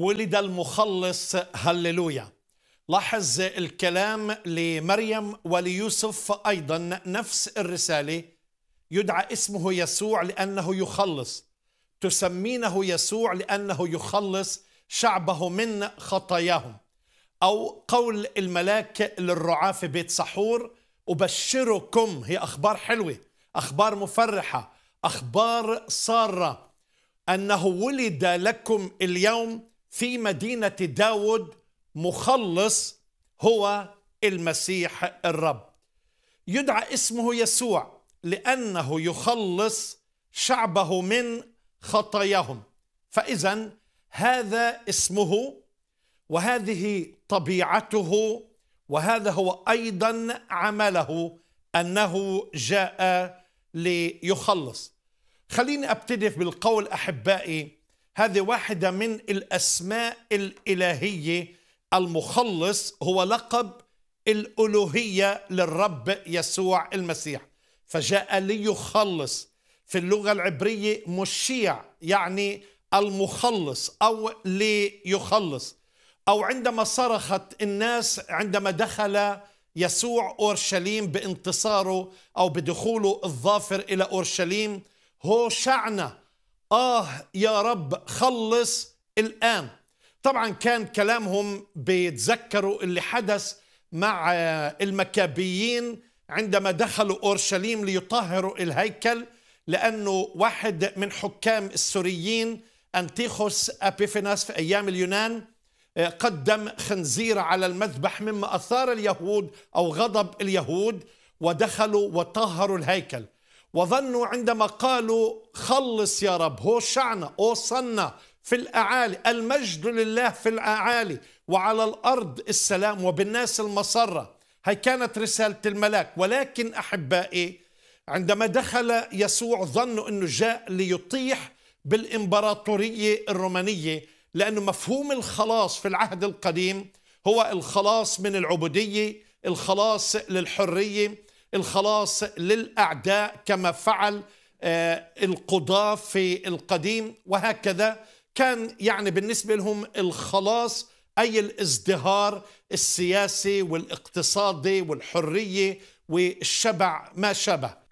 ولد المخلص هللويا لاحظ الكلام لمريم وليوسف أيضا نفس الرسالة يدعى اسمه يسوع لأنه يخلص تسمينه يسوع لأنه يخلص شعبه من خطاياهم أو قول الملاك للرعاة في بيت سحور أبشركم هي أخبار حلوة أخبار مفرحة أخبار سارة أنه ولد لكم اليوم في مدينة داود مخلص هو المسيح الرب يدعى اسمه يسوع لأنه يخلص شعبه من خطاياهم فإذا هذا اسمه وهذه طبيعته وهذا هو أيضا عمله أنه جاء ليخلص خليني أبتدف بالقول أحبائي هذه واحدة من الأسماء الإلهية المخلص هو لقب الألوهية للرب يسوع المسيح فجاء ليخلص في اللغة العبرية مشيع يعني المخلص أو ليخلص أو عندما صرخت الناس عندما دخل يسوع أورشليم بانتصاره أو بدخوله الظافر إلى أورشليم هو شعنا آه يا رب خلص الآن طبعا كان كلامهم بيتذكروا اللي حدث مع المكابيين عندما دخلوا أورشليم ليطهروا الهيكل لأنه واحد من حكام السوريين أنتيخوس أبيفيناس في أيام اليونان آه، قدم خنزير على المذبح مما أثار اليهود أو غضب اليهود ودخلوا وطهروا الهيكل وظنوا عندما قالوا خلص يا رب هوشعنا اوصلنا في الأعالي المجد لله في الأعالي وعلى الأرض السلام وبالناس المسرة هي كانت رسالة الملاك ولكن أحبائي عندما دخل يسوع ظنوا أنه جاء ليطيح بالإمبراطورية الرومانية لأنه مفهوم الخلاص في العهد القديم هو الخلاص من العبودية الخلاص للحرية الخلاص للاعداء كما فعل آه، القضاه في القديم وهكذا كان يعني بالنسبه لهم الخلاص اي الازدهار السياسي والاقتصادي والحريه والشبع ما شابه